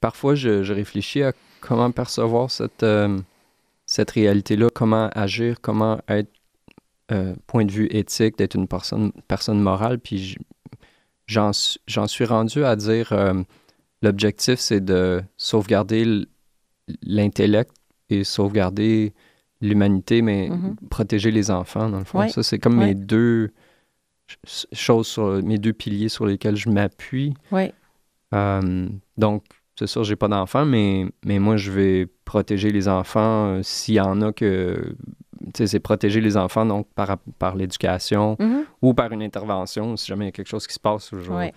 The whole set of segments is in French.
parfois, je, réfléchis à comment percevoir cette, euh, cette réalité-là, comment agir, comment être, euh, point de vue éthique, d'être une personne, personne morale. Puis j'en suis rendu à dire euh, l'objectif, c'est de sauvegarder l'intellect et sauvegarder l'humanité, mais mm-hmm. protéger les enfants, dans le fond. Ça, c'est comme mes deux choses, sur, mes deux piliers sur lesquels je m'appuie. Oui. donc, c'est sûr, j'ai pas d'enfants, mais, mais moi, je vais protéger les enfants euh, s'il y en a que. c'est protéger les enfants, donc par, l'éducation mm-hmm. ou par une intervention, si jamais il y a quelque chose qui se passe, je vais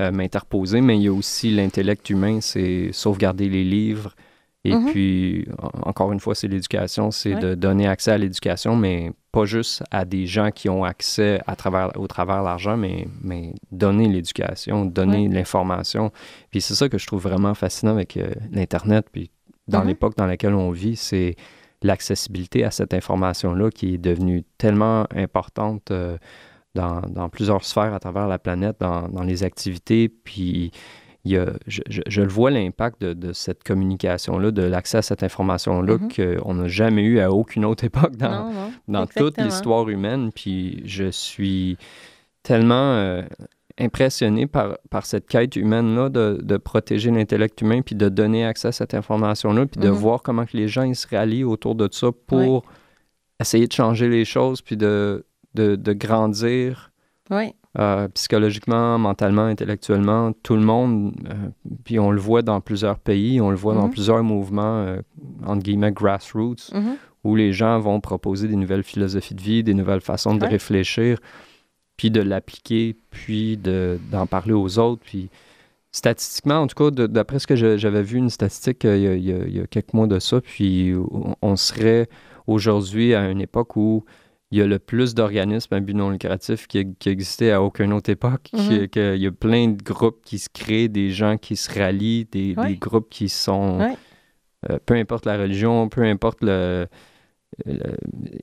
euh, m'interposer. Mais il y a aussi l'intellect humain, c'est sauvegarder les livres, et mm-hmm. puis, encore une fois, c'est l'éducation, c'est de donner accès à l'éducation, mais pas juste à des gens qui ont accès à travers, au travers l'argent, mais, mais donner l'éducation, donner l'information. Puis c'est ça que je trouve vraiment fascinant avec euh, l'Internet, puis dans mm-hmm. l'époque dans laquelle on vit, c'est l'accessibilité à cette information-là qui est devenue tellement importante euh, dans, plusieurs sphères à travers la planète, dans, dans les activités, puis il je, je, le vois l'impact de, de, cette communication-là, de l'accès à cette information-là on mhm. qu'on n'a jamais eu à aucune autre époque dans, dans toute l'histoire humaine. Puis je suis tellement euh, impressionné par, par cette quête humaine-là de, de, protéger l'intellect humain, puis de donner accès à cette information-là, puis de mhm. voir comment que les gens ils se rallient autour de ça pour essayer de changer les choses, puis de, de, de grandir. Oui. Euh, psychologiquement, mentalement, intellectuellement, tout le monde, euh, puis on le voit dans plusieurs pays, on le voit dans mhm. plusieurs mouvements, euh, entre guillemets, grassroots, mhm. où les gens vont proposer des nouvelles philosophies de vie, des nouvelles façons de réfléchir, puis de l'appliquer, puis d'en parler aux autres, puis statistiquement, en tout cas, d'après ce que j'avais vu, une statistique il il, y a, quelques mois de ça, puis on serait aujourd'hui à une époque où il y a le plus d'organismes à but non lucratif qui, qui existaient à aucune autre époque. Mhm. que, il y a plein de groupes qui se créent, des gens qui se rallient, des, groupes qui sont... Euh, peu importe la religion, peu importe le... Euh,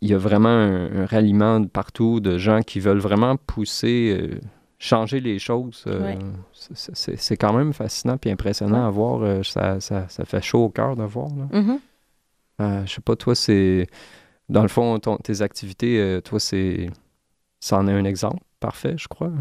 il y a vraiment un, ralliement partout de gens qui veulent vraiment pousser, euh, changer les choses. C'est quand même fascinant et impressionnant à voir. Ça, fait chaud au cœur de voir. Là. Mhm. je sais pas, toi, c'est dans le fond, tes activités, euh, toi, c'est. Ça en est un exemple parfait, je crois.